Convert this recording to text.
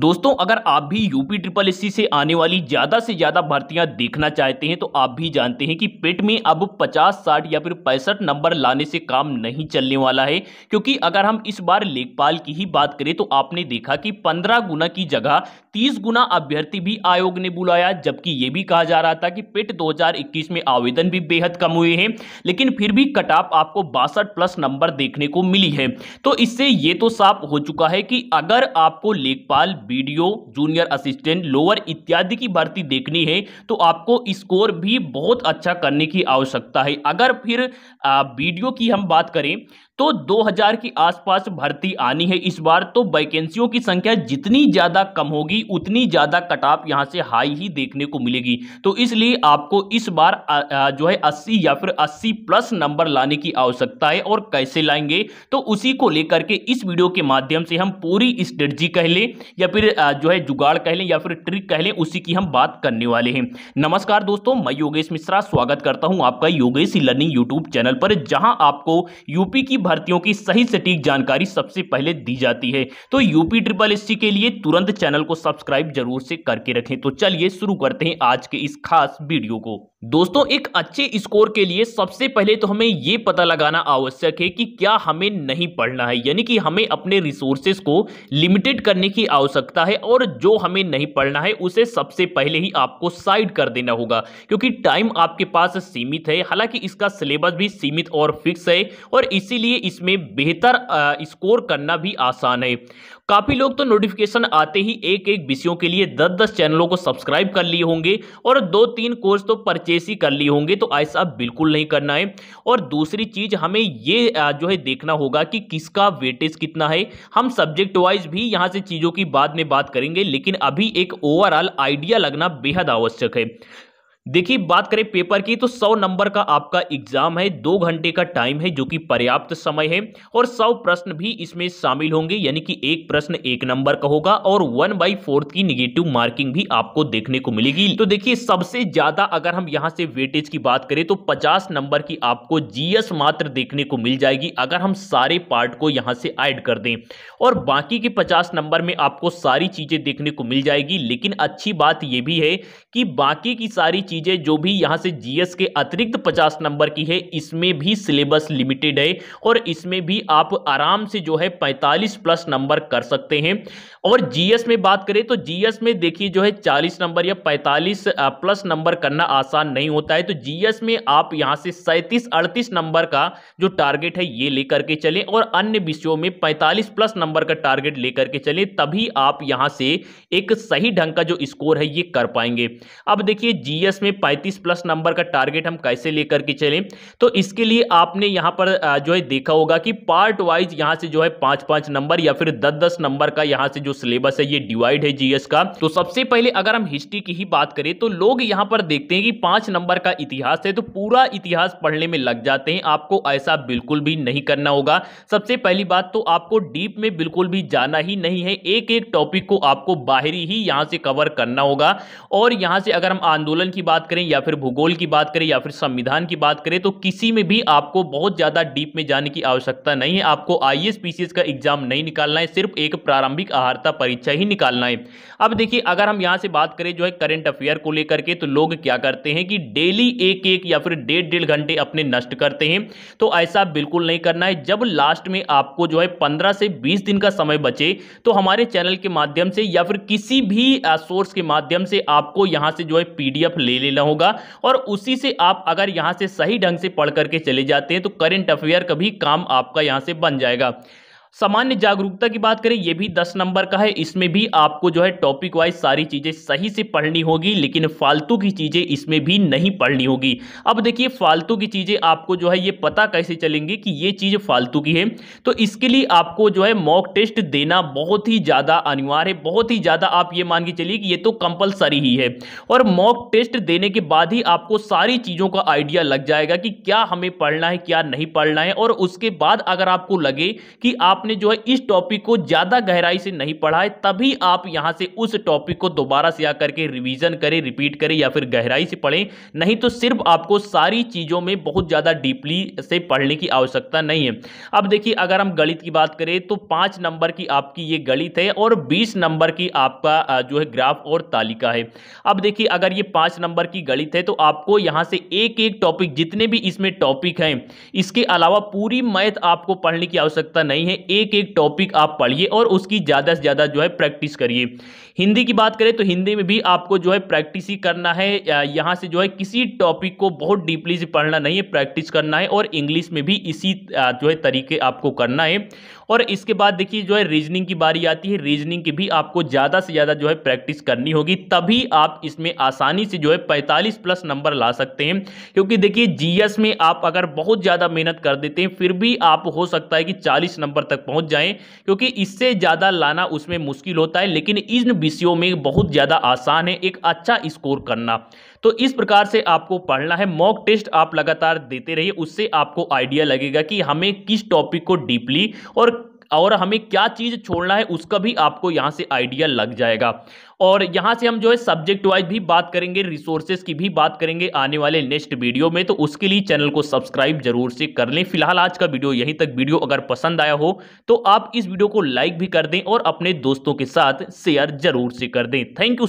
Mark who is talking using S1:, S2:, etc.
S1: दोस्तों अगर आप भी यूपी ट्रिपल एस से आने वाली ज़्यादा से ज़्यादा भर्तियां देखना चाहते हैं तो आप भी जानते हैं कि पेट में अब 50, 60 या फिर पैंसठ नंबर लाने से काम नहीं चलने वाला है क्योंकि अगर हम इस बार लेखपाल की ही बात करें तो आपने देखा कि 15 गुना की जगह 30 गुना अभ्यर्थी भी आयोग ने बुलाया जबकि ये भी कहा जा रहा था कि पेट दो में आवेदन भी बेहद कम हुए हैं लेकिन फिर भी कटाप आपको बासठ प्लस नंबर देखने को मिली है तो इससे ये तो साफ हो चुका है कि अगर आपको लेखपाल बीडीओ जूनियर असिस्टेंट लोअर इत्यादि की भर्ती देखनी है तो आपको स्कोर भी बहुत अच्छा करने की आवश्यकता है अगर फिर बीडीओ की हम बात करें तो 2000 के आसपास भर्ती आनी है इस बार तो वैकेंसियों की संख्या जितनी ज़्यादा कम होगी उतनी ज़्यादा कट ऑफ यहाँ से हाई ही देखने को मिलेगी तो इसलिए आपको इस बार जो है 80 या फिर 80 प्लस नंबर लाने की आवश्यकता है और कैसे लाएंगे तो उसी को लेकर के इस वीडियो के माध्यम से हम पूरी स्ट्रेटजी कह लें या फिर जो है जुगाड़ कह लें या फिर ट्रिक कह लें उसी की हम बात करने वाले हैं नमस्कार दोस्तों मैं योगेश मिश्रा स्वागत करता हूं आपका योगेश लर्निंग यूट्यूब चैनल पर जहां आपको यूपी की भर्तियों की सही सटीक जानकारी सबसे पहले दी जाती है तो यूपी ट्रिपल एस के लिए तुरंत चैनल को सब्सक्राइब जरूर से करके रखें तो चलिए शुरू करते हैं आज के इस खास वीडियो को दोस्तों एक अच्छे स्कोर के लिए सबसे पहले तो हमें ये पता लगाना आवश्यक है कि क्या हमें नहीं पढ़ना है यानी कि हमें अपने रिसोर्सेज को लिमिटेड करने की आवश्यकता है और जो हमें नहीं पढ़ना है उसे सबसे पहले ही आपको साइड कर देना होगा क्योंकि टाइम आपके पास सीमित है हालांकि इसका सिलेबस भी सीमित और फिक्स है और इसीलिए इसमें बेहतर स्कोर करना भी आसान है काफ़ी लोग तो नोटिफिकेशन आते ही एक एक विषयों के लिए दस दस चैनलों को सब्सक्राइब कर लिए होंगे और दो तीन कोर्स तो परचेस ही कर लिए होंगे तो ऐसा बिल्कुल नहीं करना है और दूसरी चीज़ हमें ये जो है देखना होगा कि किसका वेटेज कितना है हम सब्जेक्ट वाइज भी यहाँ से चीज़ों की बाद में बात करेंगे लेकिन अभी एक ओवरऑल आइडिया लगना बेहद आवश्यक है देखिए बात करें पेपर की तो 100 नंबर का आपका एग्जाम है दो घंटे का टाइम है जो कि पर्याप्त समय है और 100 प्रश्न भी इसमें शामिल होंगे यानी कि एक प्रश्न एक नंबर का होगा और वन बाई फोर्थ की निगेटिव मार्किंग भी आपको देखने को मिलेगी तो देखिए सबसे ज्यादा अगर हम यहाँ से वेटेज की बात करें तो पचास नंबर की आपको जीएस मात्र देखने को मिल जाएगी अगर हम सारे पार्ट को यहाँ से एड कर दें और बाकी के पचास नंबर में आपको सारी चीजें देखने को मिल जाएगी लेकिन अच्छी बात यह भी है कि बाकी की सारी चीज़ें जो भी यहाँ से जीएस के अतिरिक्त पचास नंबर की है इसमें भी सिलेबस लिमिटेड है और इसमें भी आप आराम से जो है पैंतालीस प्लस नंबर कर सकते हैं और जीएस में बात करें तो जीएस में देखिए जो है चालीस नंबर या पैंतालीस प्लस नंबर करना आसान नहीं होता है तो जीएस में आप यहाँ से सैंतीस अड़तीस नंबर का जो टारगेट है ये लेकर के चलें और अन्य विषयों में पैंतालीस प्लस नंबर का टारगेट लेकर के चलें तभी आप यहाँ से एक सही ढंग का जो स्कोर है ये कर पाएंगे अब देखिए जीएस में 35 प्लस नंबर का टारगेट हम कैसे लेकर के चलें तो इसके लिए आपने यहां पर जो है देखा होगा कि पार्ट वाइज यहां से जो है पांच पांच नंबर या फिर दस दस नंबर का यहां से जो सिलेबस है ये डिवाइड है जीएस का तो सबसे पहले अगर हम हिस्ट्री की ही बात करें तो लोग यहां पर देखते हैं कि पांच नंबर का इतिहास है तो पूरा इतिहास पढ़ने में लग जाते हैं आपको ऐसा बिल्कुल भी नहीं करना होगा सबसे पहली बात तो आपको डीप में बिल्कुल भी जाना ही नहीं है एक एक टॉपिक को आपको बाहरी ही यहां से कवर करना होगा और यहां से अगर हम आंदोलन की बात करें या फिर भूगोल की बात करें या फिर संविधान की बात करें तो किसी में भी आपको बहुत ज़्यादा डीप में जाने की आवश्यकता नहीं है आपको आई एस पी का एग्जाम नहीं निकालना है सिर्फ एक प्रारंभिक आहारता परीक्षा ही निकालना है अब देखिए अगर हम यहाँ से बात करें जो है करेंट अफेयर को लेकर के तो लोग क्या करते हैं कि डेली एक एक या फिर डेढ़ डेढ़ घंटे अपने नष्ट करते हैं तो ऐसा बिल्कुल नहीं करना है जब लास्ट में आपको जो है पंद्रह से बीस दिन का समय बचे तो हमारे चैनल के माध्यम से या फिर किसी भी सोर्स के माध्यम से आपको यहाँ से जो है पी ले लेना होगा और उसी से आप अगर यहाँ से सही ढंग से पढ़ करके चले जाते हैं तो करेंट अफेयर का भी काम आपका यहाँ से बन जाएगा सामान्य जागरूकता की बात करें ये भी दस नंबर का है इसमें भी आपको जो है टॉपिक वाइज सारी चीज़ें सही से पढ़नी होगी लेकिन फालतू की चीज़ें इसमें भी नहीं पढ़नी होगी अब देखिए फालतू की चीज़ें आपको जो है ये पता कैसे चलेंगी कि ये चीज़ फालतू की है तो इसके लिए आपको जो है मॉक टेस्ट देना बहुत ही ज़्यादा अनिवार्य है बहुत ही ज़्यादा आप ये मान के चलिए कि ये तो कंपलसरी ही है और मॉक टेस्ट देने के बाद ही आपको सारी चीज़ों का आइडिया लग जाएगा कि क्या हमें पढ़ना है क्या नहीं पढ़ना है और उसके बाद अगर आपको लगे कि आप आपने जो है इस टॉपिक को ज़्यादा गहराई से नहीं पढ़ा है तभी आप यहाँ से उस टॉपिक को दोबारा से आकर के रिवीजन करें रिपीट करें या फिर गहराई से पढ़ें नहीं तो सिर्फ आपको सारी चीज़ों में बहुत ज़्यादा डीपली से पढ़ने की आवश्यकता नहीं है अब देखिए अगर हम गणित की बात करें तो पाँच नंबर की आपकी ये गणित है और बीस नंबर की आपका जो है ग्राफ और तालिका है अब देखिए अगर ये पाँच नंबर की गणित है तो आपको यहाँ से एक एक टॉपिक जितने भी इसमें टॉपिक हैं इसके अलावा पूरी मैथ आपको पढ़ने की आवश्यकता नहीं है एक एक टॉपिक आप पढ़िए और उसकी ज़्यादा से ज़्यादा जो है प्रैक्टिस करिए हिंदी की बात करें तो हिंदी में भी आपको जो है प्रैक्टिस ही करना है यहाँ से जो है किसी टॉपिक को बहुत डीपली से पढ़ना नहीं है प्रैक्टिस करना है और इंग्लिश में भी इसी जो है तरीके आपको करना है और इसके बाद देखिए जो है रीजनिंग की बारी आती है रीजनिंग की भी आपको ज़्यादा से ज़्यादा जो है प्रैक्टिस करनी होगी तभी आप इसमें आसानी से जो है पैंतालीस प्लस नंबर ला सकते हैं क्योंकि देखिए जी में आप अगर बहुत ज़्यादा मेहनत कर देते हैं फिर भी आप हो सकता है कि चालीस नंबर तक तक पहुंच जाएं क्योंकि इससे ज़्यादा लाना उसमें मुश्किल होता है लेकिन इन विषयों में बहुत ज़्यादा आसान है एक अच्छा स्कोर करना तो इस प्रकार से आपको पढ़ना है मॉक टेस्ट आप लगातार देते रहिए उससे आपको आइडिया लगेगा कि हमें किस टॉपिक को डीपली और और हमें क्या चीज़ छोड़ना है उसका भी आपको यहाँ से आइडिया लग जाएगा और यहाँ से हम जो है सब्जेक्ट वाइज भी बात करेंगे रिसोर्सेज की भी बात करेंगे आने वाले नेक्स्ट वीडियो में तो उसके लिए चैनल को सब्सक्राइब जरूर से कर लें फिलहाल आज का वीडियो यहीं तक वीडियो अगर पसंद आया हो तो आप इस वीडियो को लाइक भी कर दें और अपने दोस्तों के साथ शेयर जरूर से कर दें थैंक यू